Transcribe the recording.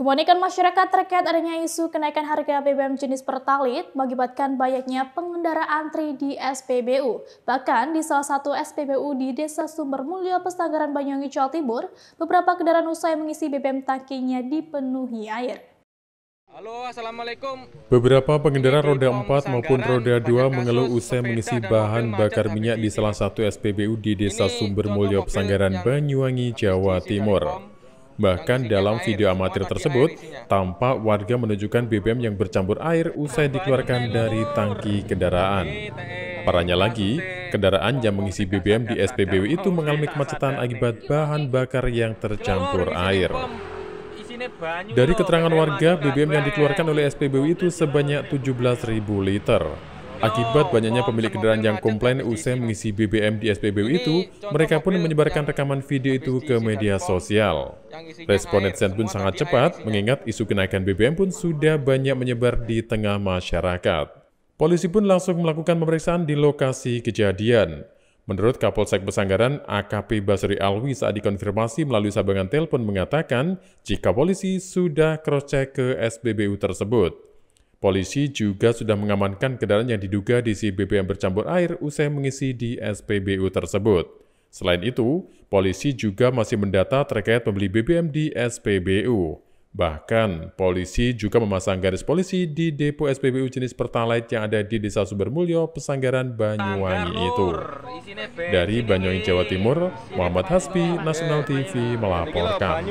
Kepanikan masyarakat terkait adanya isu kenaikan harga BBM jenis pertalite mengakibatkan banyaknya pengendara antri di SPBU. Bahkan di salah satu SPBU di Desa Sumber Mulyo, Pesanggaran Banyuwangi, Jawa Timur, beberapa kendaraan usai mengisi BBM tangkinya dipenuhi air. Halo, Assalamualaikum. Beberapa pengendara roda 4 maupun roda 2 mengeluh usai mengisi bahan bakar minyak di salah satu SPBU di Desa Sumber Mulyo, Pesanggaran, Banyuwangi, Jawa Timur. Bahkan dalam video amatir tersebut, tampak warga menunjukkan BBM yang bercampur air usai dikeluarkan dari tangki kendaraan. Parahnya lagi, kendaraan yang mengisi BBM di SPBW itu mengalami kemacetan akibat bahan bakar yang tercampur air. Dari keterangan warga, BBM yang dikeluarkan oleh SPBW itu sebanyak 17.000 liter. Akibat banyaknya pemilik kendaraan yang komplain usai mengisi BBM di SPBU itu, mereka pun menyebarkan rekaman video itu ke media sosial. Respon netizen pun sangat cepat, mengingat isu kenaikan BBM pun sudah banyak menyebar di tengah masyarakat. Polisi pun langsung melakukan pemeriksaan di lokasi kejadian. Menurut Kapolsek Pesanggaran, AKP Basri Alwi saat dikonfirmasi melalui sambungan telepon mengatakan jika polisi sudah cross-check ke SPBU tersebut. Polisi juga sudah mengamankan kendaraan yang diduga diisi BBM bercampur air usai mengisi di SPBU tersebut. Selain itu, polisi juga masih mendata terkait pembeli BBM di SPBU. Bahkan, polisi juga memasang garis polisi di depo SPBU jenis Pertalite yang ada di Desa Sumbermulyo, Pesanggaran, Banyuwangi itu. Dari Banyuwangi, Jawa Timur, Muhammad Hasbi, Nasional TV melaporkan.